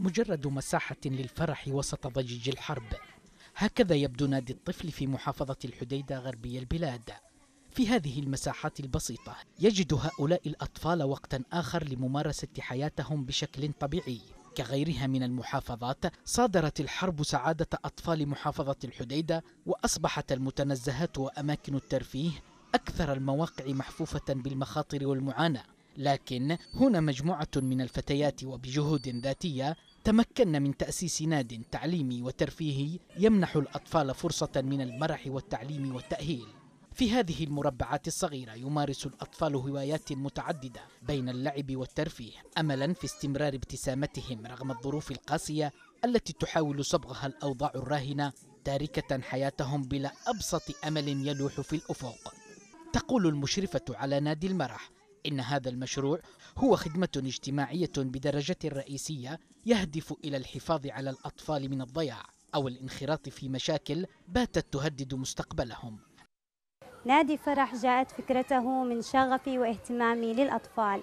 مجرد مساحة للفرح وسط ضجيج الحرب هكذا يبدو نادي الطفل في محافظة الحديدة غربي البلاد في هذه المساحات البسيطة يجد هؤلاء الأطفال وقتا آخر لممارسة حياتهم بشكل طبيعي كغيرها من المحافظات صادرت الحرب سعادة أطفال محافظة الحديدة وأصبحت المتنزهات وأماكن الترفيه أكثر المواقع محفوفة بالمخاطر والمعاناة لكن هنا مجموعة من الفتيات وبجهود ذاتية تمكنا من تأسيس ناد تعليمي وترفيهي يمنح الأطفال فرصة من المرح والتعليم والتأهيل في هذه المربعات الصغيرة يمارس الأطفال هوايات متعددة بين اللعب والترفيه أملا في استمرار ابتسامتهم رغم الظروف القاسية التي تحاول صبغها الأوضاع الراهنة تاركة حياتهم بلا أبسط أمل يلوح في الأفق تقول المشرفة على نادي المرح إن هذا المشروع هو خدمة اجتماعية بدرجة رئيسية يهدف إلى الحفاظ على الأطفال من الضياع أو الانخراط في مشاكل باتت تهدد مستقبلهم نادي فرح جاءت فكرته من شغفي واهتمامي للأطفال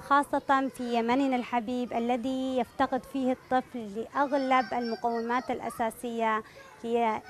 خاصة في يمننا الحبيب الذي يفتقد فيه الطفل لأغلب المقومات الأساسية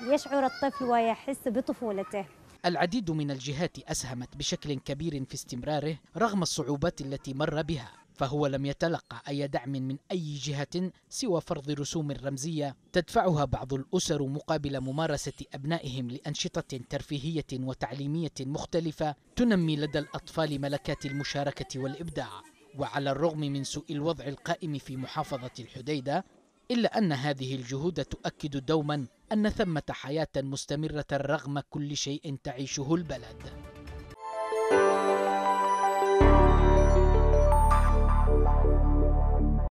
ليشعر الطفل ويحس بطفولته العديد من الجهات أسهمت بشكل كبير في استمراره رغم الصعوبات التي مر بها فهو لم يتلقى أي دعم من أي جهة سوى فرض رسوم رمزية تدفعها بعض الأسر مقابل ممارسة أبنائهم لأنشطة ترفيهية وتعليمية مختلفة تنمي لدى الأطفال ملكات المشاركة والإبداع وعلى الرغم من سوء الوضع القائم في محافظة الحديدة إلا أن هذه الجهود تؤكد دوما أن ثمة حياة مستمرة رغم كل شيء تعيشه البلد.